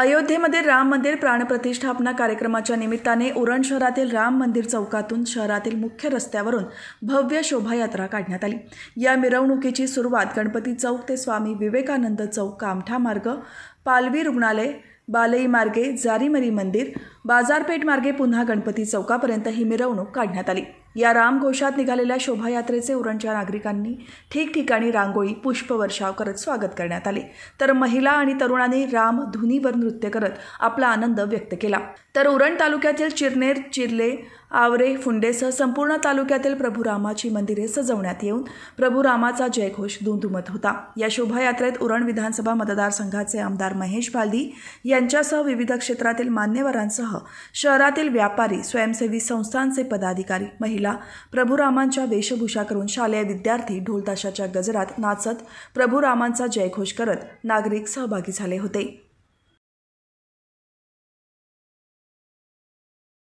अयोध्येमध्ये राम मंदिर प्राणप्रतिष्ठापना कार्यक्रमाच्या निमित्ताने उरण शहरातील राम मंदिर चौकातून शहरातील मुख्य रस्त्यावरून भव्य शोभायात्रा काढण्यात आली या मिरवणुकीची सुरुवात गणपती चौक ते स्वामी विवेकानंद चौक कामठा मार्ग पालवी रुग्णालय बालई मार्गे जारीमरी मंदिर बाजारपेठ मार्गे पुन्हा गणपती चौकापर्यंत ही मिरवणूक काढण्यात आली या रामघोषात निघालेल्या शोभायात्रेचे उरणच्या नागरिकांनी ठिकठिकाणी रांगोळी पुष्पवर्षाव करत स्वागत करण्यात आले तर महिला आणि तरुणांनी राम धुनीवर नृत्य करत आपला आनंद व्यक्त केला तर उरण तालुक्यातील चिरनेर चिरले आवरे फुंडेसह संपूर्ण तालुक्यातील प्रभुरामाची मंदिरे सजवण्यात येऊन प्रभुरामाचा जयघोष धुंधुमत होता या शोभायात्रेत उरण विधानसभा मतदारसंघाचे आमदार महेश भालदी यांच्यासह विविध क्षेत्रातील मान्यवरांसह शहरातील व्यापारी स्वयंसेवी संस्थांचे पदाधिकारी महिला महिला प्रभुरामांच्या वेशभूषा करून शालेय विद्यार्थी ढोलताशाच्या गजरात नाचत प्रभुरामांचा जयघोष करत नागरिक सहभागी झाले होते